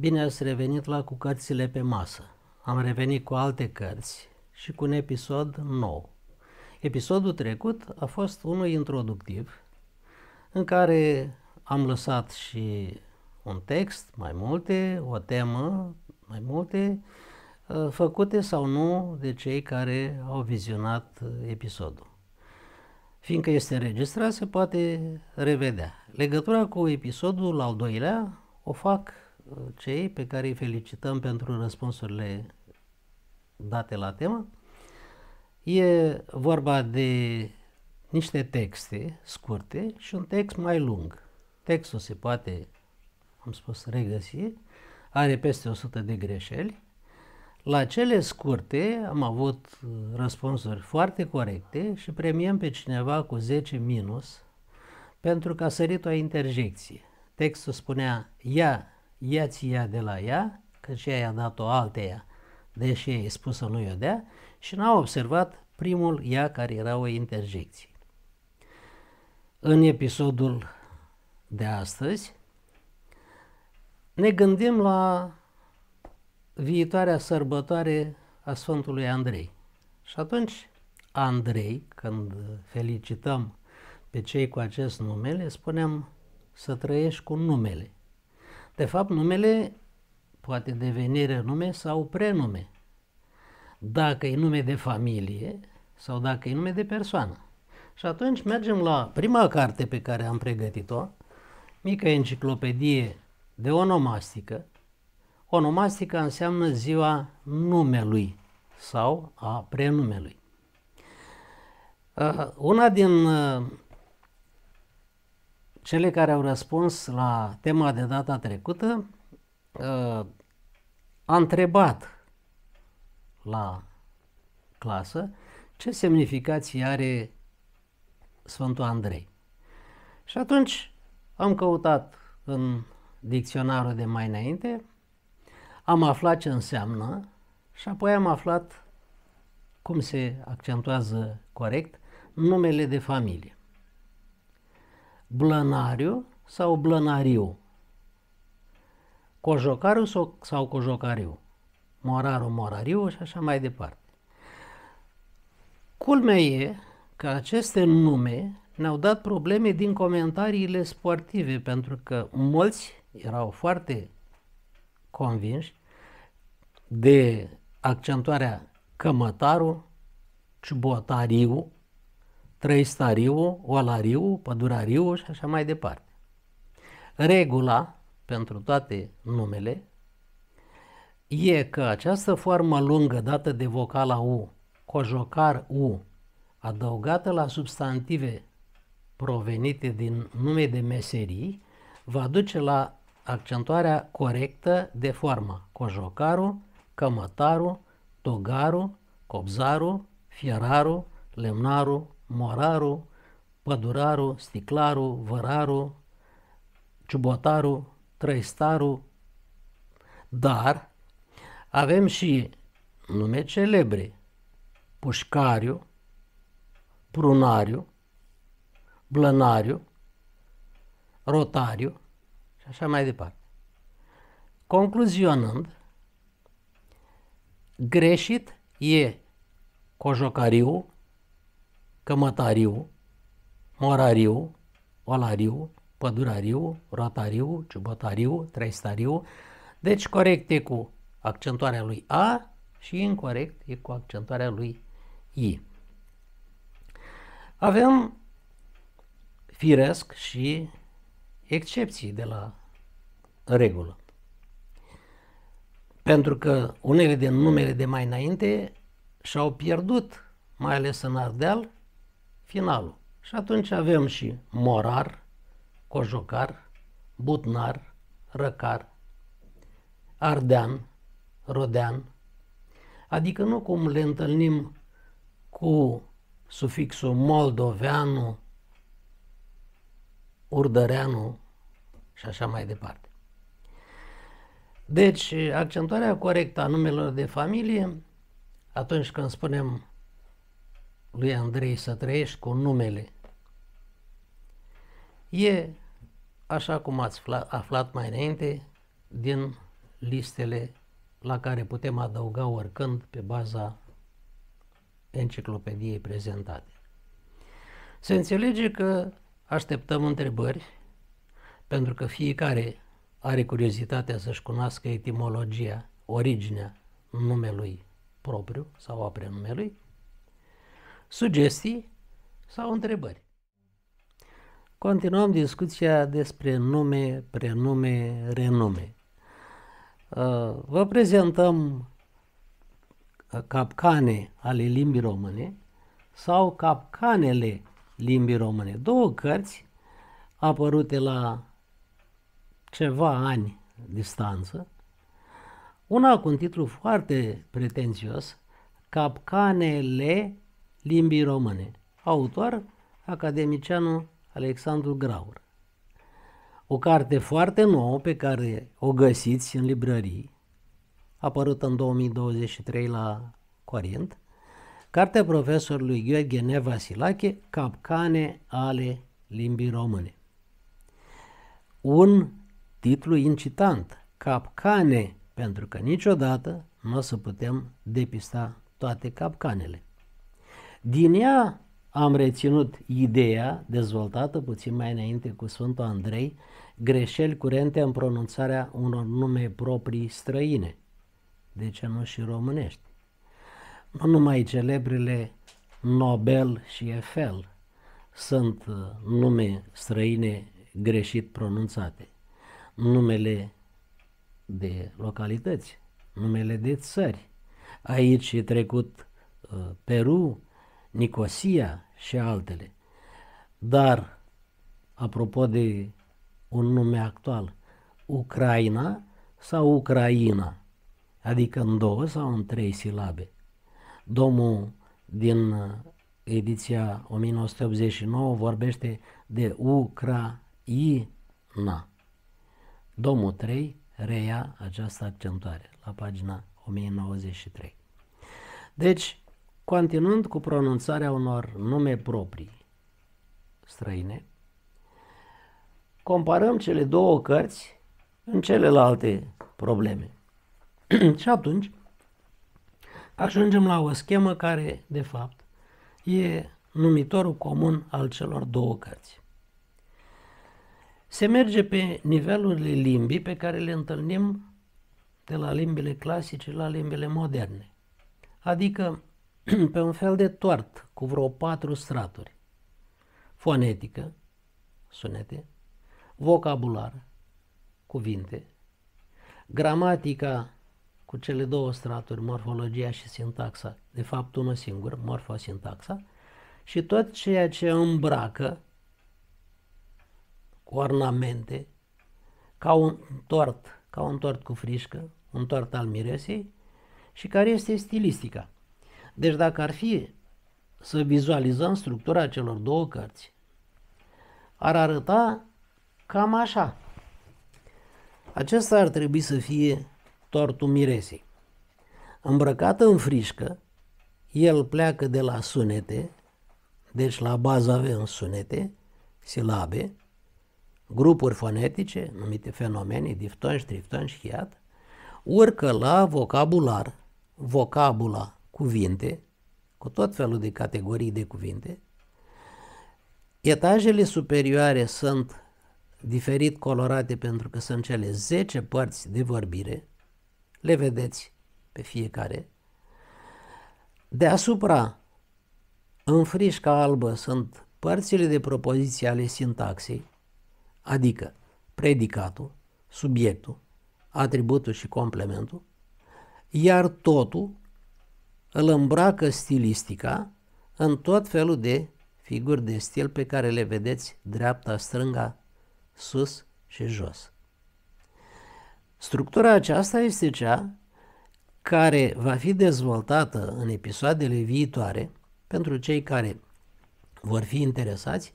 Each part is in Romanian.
Bine ați revenit la Cu cărțile pe masă. Am revenit cu alte cărți și cu un episod nou. Episodul trecut a fost unul introductiv în care am lăsat și un text, mai multe, o temă, mai multe, uh, făcute sau nu de cei care au vizionat episodul. Fiindcă este înregistrat, se poate revedea. Legătura cu episodul al doilea o fac cei pe care îi felicităm pentru răspunsurile date la temă. E vorba de niște texte scurte și un text mai lung. Textul se poate, am spus, regăsi, are peste 100 de greșeli. La cele scurte am avut răspunsuri foarte corecte și premiem pe cineva cu 10 minus pentru că a sărit o interjecție. Textul spunea, ia ia-ți ea de la ea, că și ea i-a dat-o alteia, deși ei spus să nu i-o dea, și n-a observat primul ea care era o interjecție. În episodul de astăzi ne gândim la viitoarea sărbătoare a Sfântului Andrei. Și atunci Andrei, când felicităm pe cei cu acest nume, le spunem să trăiești cu numele. De fapt, numele poate deveni renume sau prenume. Dacă e nume de familie sau dacă e nume de persoană. Și atunci mergem la prima carte pe care am pregătit-o, mică enciclopedie de onomastică. Onomastica înseamnă ziua numelui sau a prenumelui. Uh, una din uh, cele care au răspuns la tema de data trecută uh, a întrebat la clasă ce semnificație are Sfântul Andrei. Și atunci am căutat în dicționarul de mai înainte, am aflat ce înseamnă și apoi am aflat cum se accentuează corect numele de familie blănariu sau blănariu, cojocariu sau, sau cojocariu, Moraru, morariu și așa mai departe. Culmea e că aceste nume ne-au dat probleme din comentariile sportive, pentru că mulți erau foarte convinși de accentuarea cămătarul, ciubotariu, trăistariu, olariu, pădurariu și așa mai departe. Regula pentru toate numele e că această formă lungă dată de vocala U, cojocar U, adăugată la substantive provenite din nume de meserii, va duce la accentuarea corectă de formă cojocaru, cămătaru, togaru, copzaru, fieraru, lemnaru, moraru, păduraru, sticlaru, văraru, ciubotaru, trăistaru, dar avem și nume celebre, pușcariu, prunariu, blănariu, rotariu și așa mai departe. Concluzionând, greșit e cojocariu, Cămătariu, Morariu, Olariu, Pădurariu, Rotariu, Ciubătariu, Trestariu. Deci corect e cu accentuarea lui A și incorrect e cu accentuarea lui I. Avem firesc și excepții de la regulă. Pentru că unele din numele de mai înainte și-au pierdut, mai ales în Ardeal, finalul. Și atunci avem și morar, cojocar, butnar, răcar, ardean, rodean, adică nu cum le întâlnim cu sufixul moldoveanu, urdăreanu și așa mai departe. Deci, accentuarea corectă a numelor de familie, atunci când spunem lui Andrei să trăiești cu numele. E, așa cum ați aflat mai înainte, din listele la care putem adăuga oricând pe baza enciclopediei prezentate. Se înțelege că așteptăm întrebări, pentru că fiecare are curiozitatea să-și cunoască etimologia, originea numelui propriu sau a prenumelui, sugestii sau întrebări. Continuăm discuția despre nume, prenume, renume. Uh, vă prezentăm uh, capcane ale limbii române sau capcanele limbii române. Două cărți apărute la ceva ani distanță. Una cu un titlu foarte pretențios, Capcanele limbii române. Autor, academicianul Alexandru Graur. O carte foarte nouă pe care o găsiți în librării, apărută în 2023 la Corint, cartea profesorului Gheorghe Nevasilache, Capcane ale limbii române. Un titlu incitant, capcane, pentru că niciodată nu o să putem depista toate capcanele. Din ea am reținut ideea dezvoltată puțin mai înainte cu Sfântul Andrei, greșeli curente în pronunțarea unor nume proprii străine, de ce nu și românești. Nu numai celebrele Nobel și Eiffel sunt uh, nume străine greșit pronunțate. Numele de localități, numele de țări. Aici e trecut uh, Peru, Nicosia și altele. Dar, apropo de un nume actual, Ucraina sau Ucraina, adică în două sau în trei silabe. Domnul din uh, ediția 1989 vorbește de Ucraina. Domnul 3 reia această accentuare la pagina 1093. Deci, continuând cu pronunțarea unor nume proprii străine, comparăm cele două cărți în celelalte probleme. și atunci ajungem la o schemă care, de fapt, e numitorul comun al celor două cărți. Se merge pe nivelurile limbii pe care le întâlnim de la limbile clasice la limbile moderne. Adică pe un fel de tort cu vreo patru straturi. Fonetică, sunete, vocabular, cuvinte, gramatica cu cele două straturi, morfologia și sintaxa, de fapt unul singur, morfosintaxa, și tot ceea ce îmbracă cu ornamente, ca un tort, ca un tort cu frișcă, un tort al miresei, și care este stilistica. Deci dacă ar fi să vizualizăm structura celor două cărți, ar arăta cam așa. Acesta ar trebui să fie tortul miresei. Îmbrăcat în frișcă, el pleacă de la sunete, deci la bază avem sunete, silabe, grupuri fonetice, numite fenomene, diftonși, triftonși, hiat, urcă la vocabular, vocabula cuvinte, cu tot felul de categorii de cuvinte. Etajele superioare sunt diferit colorate pentru că sunt cele 10 părți de vorbire, le vedeți pe fiecare. Deasupra, în frișca albă, sunt părțile de propoziție ale sintaxei, adică predicatul, subiectul, atributul și complementul, iar totul îl îmbracă stilistica în tot felul de figuri de stil pe care le vedeți dreapta, strânga, sus și jos. Structura aceasta este cea care va fi dezvoltată în episoadele viitoare pentru cei care vor fi interesați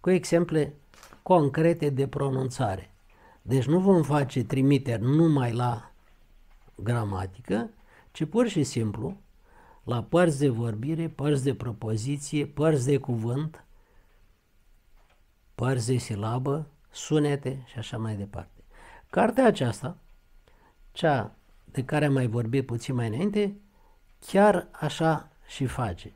cu exemple concrete de pronunțare. Deci nu vom face trimiteri numai la gramatică, ci pur și simplu la părți de vorbire, părți de propoziție, părți de cuvânt, părți de silabă, sunete și așa mai departe. Cartea aceasta, cea de care am mai vorbit puțin mai înainte, chiar așa și face.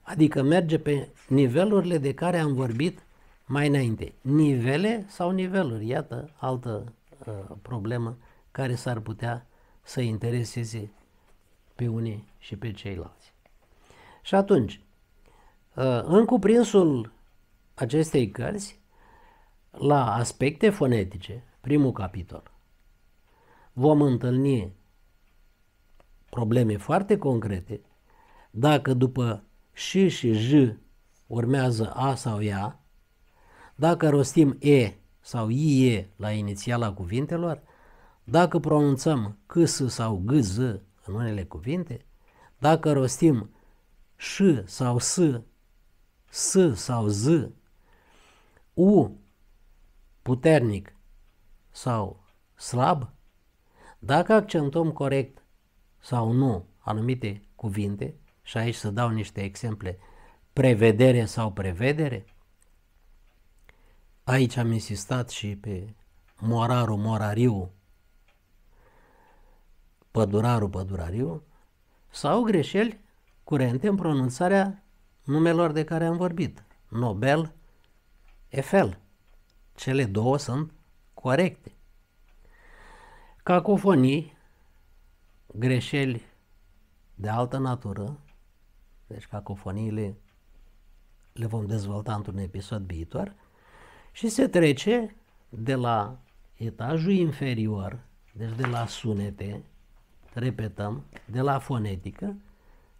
Adică merge pe nivelurile de care am vorbit mai înainte. Nivele sau niveluri, iată altă uh, problemă care s-ar putea să intereseze pe unii și pe ceilalți. Și atunci, uh, în cuprinsul acestei cărți, la aspecte fonetice, primul capitol, vom întâlni probleme foarte concrete. Dacă după ș și j urmează a sau ea, dacă rostim e sau ie la inițiala cuvintelor, dacă pronunțăm c sau g, z în unele cuvinte, dacă rostim ș sau s, s sau z, u puternic sau slab, dacă accentuăm corect sau nu anumite cuvinte, și aici să dau niște exemple, prevedere sau prevedere, aici am insistat și pe Moraru Morariu pădurarul, pădurariu, sau greșeli curente în pronunțarea numelor de care am vorbit, Nobel, Eiffel. Cele două sunt corecte. Cacofonii, greșeli de altă natură, deci cacofoniile le vom dezvolta într-un episod viitor, și se trece de la etajul inferior, deci de la sunete, repetăm, de la fonetică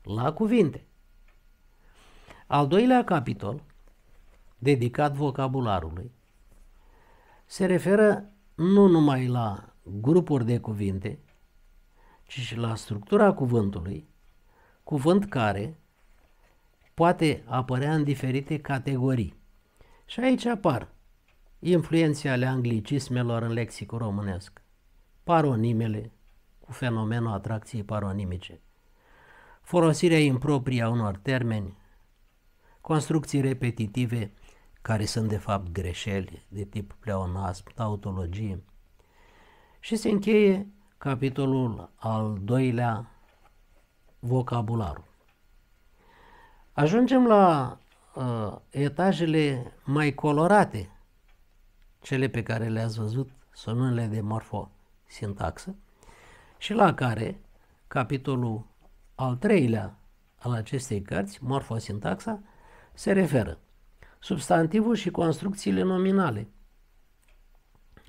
la cuvinte. Al doilea capitol, dedicat vocabularului, se referă nu numai la grupuri de cuvinte, ci și la structura cuvântului, cuvânt care poate apărea în diferite categorii. Și aici apar influențe ale anglicismelor în lexicul românesc, paronimele, cu fenomenul atracției paronimice. Folosirea improprie a unor termeni, construcții repetitive care sunt de fapt greșeli de tip pleonasm, tautologie. Și se încheie capitolul al doilea, vocabularul. Ajungem la uh, etajele mai colorate, cele pe care le-ați văzut, sunt de morfosintaxă, și la care capitolul al treilea al acestei cărți, morfosintaxa, se referă. Substantivul și construcțiile nominale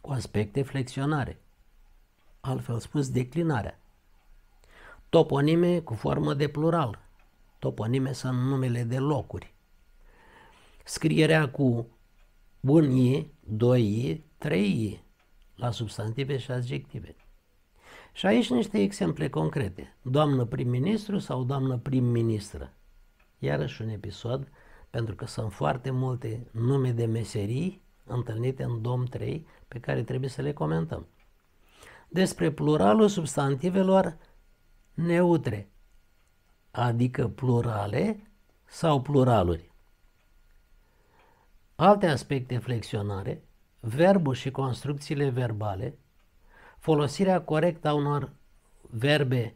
cu aspecte flexionare, altfel spus declinarea. Toponime cu formă de plural. Toponime sunt numele de locuri. Scrierea cu un i, doi i, trei i la substantive și adjective. Și aici niște exemple concrete. Doamnă prim-ministru sau doamnă prim-ministră. Iarăși un episod, pentru că sunt foarte multe nume de meserii întâlnite în Dom 3 pe care trebuie să le comentăm. Despre pluralul substantivelor neutre, adică plurale sau pluraluri. Alte aspecte flexionare, verbul și construcțiile verbale, folosirea corectă a unor verbe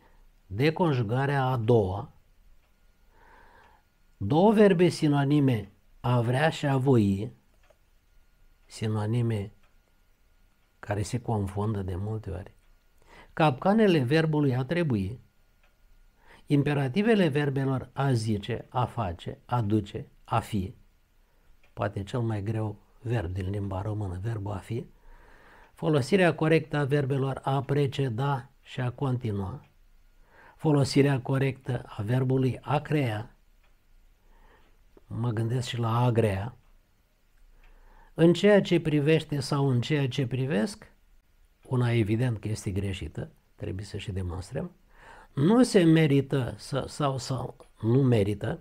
de conjugare a doua, două verbe sinonime a vrea și a voi, sinonime care se confundă de multe ori, capcanele verbului a trebui, imperativele verbelor a zice, a face, a duce, a fi, poate cel mai greu verb din limba română, verbul a fi, Folosirea corectă a verbelor a preceda și a continua. Folosirea corectă a verbului a crea. Mă gândesc și la a grea. În ceea ce privește sau în ceea ce privesc, una evident că este greșită, trebuie să și demonstrăm, nu se merită să, sau, sau nu merită,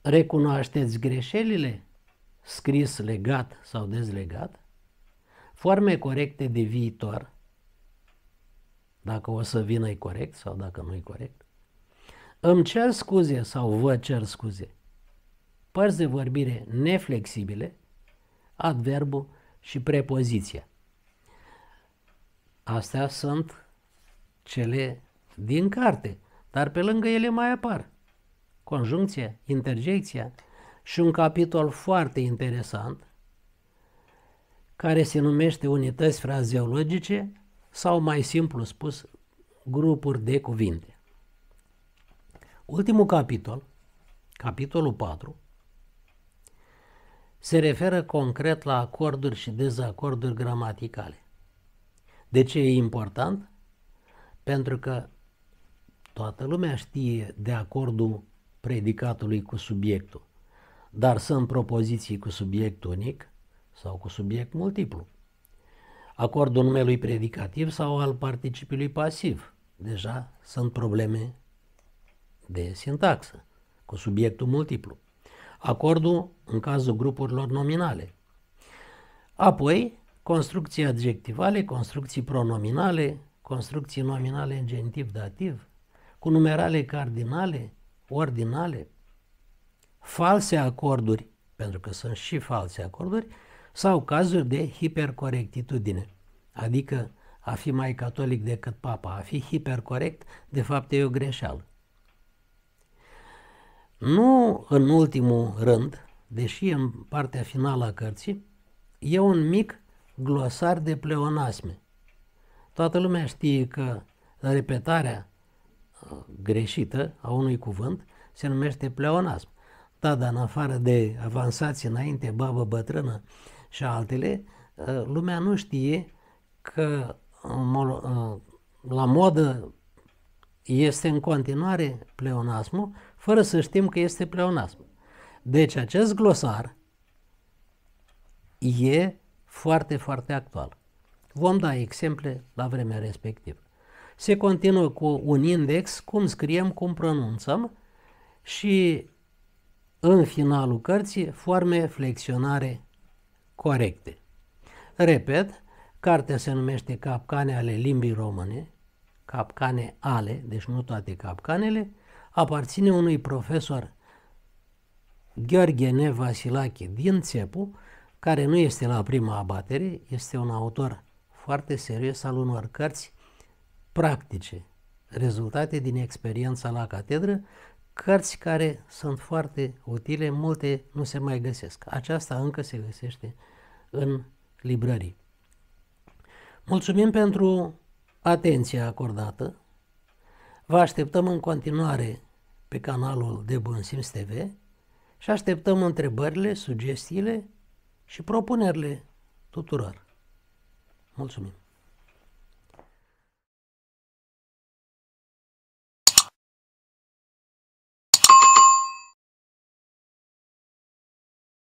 recunoașteți greșelile scris legat sau dezlegat, forme corecte de viitor, dacă o să vină e corect sau dacă nu e corect, îmi cer scuze sau vă cer scuze, părți de vorbire neflexibile, adverbul și prepoziția. Astea sunt cele din carte, dar pe lângă ele mai apar conjuncția, interjecția, și un capitol foarte interesant care se numește unități frazeologice sau mai simplu spus grupuri de cuvinte. Ultimul capitol, capitolul 4, se referă concret la acorduri și dezacorduri gramaticale. De ce e important? Pentru că toată lumea știe de acordul predicatului cu subiectul dar sunt propoziții cu subiect unic sau cu subiect multiplu. Acordul numelui predicativ sau al participiului pasiv. Deja sunt probleme de sintaxă cu subiectul multiplu. Acordul în cazul grupurilor nominale. Apoi, construcții adjectivale, construcții pronominale, construcții nominale în genitiv-dativ, cu numerale cardinale, ordinale, false acorduri, pentru că sunt și false acorduri, sau cazuri de hipercorectitudine, adică a fi mai catolic decât papa, a fi hipercorect, de fapt e o greșeală. Nu în ultimul rând, deși în partea finală a cărții, e un mic glosar de pleonasme. Toată lumea știe că repetarea uh, greșită a unui cuvânt se numește pleonasm. Tada, în afară de avansați înainte, babă bătrână și altele, ă, lumea nu știe că ă, ă, la modă este în continuare pleonasmul, fără să știm că este pleonasm. Deci acest glosar e foarte, foarte actual. Vom da exemple la vremea respectivă. Se continuă cu un index, cum scriem, cum pronunțăm și în finalul cărții forme flexionare corecte. Repet, cartea se numește Capcane ale limbii române, capcane ale, deci nu toate capcanele, aparține unui profesor Gheorghe Nevasilache din Țepu, care nu este la prima abatere, este un autor foarte serios al unor cărți practice, rezultate din experiența la catedră cărți care sunt foarte utile, multe nu se mai găsesc. Aceasta încă se găsește în librării. Mulțumim pentru atenția acordată. Vă așteptăm în continuare pe canalul de Bun Simț TV și așteptăm întrebările, sugestiile și propunerile tuturor. Mulțumim!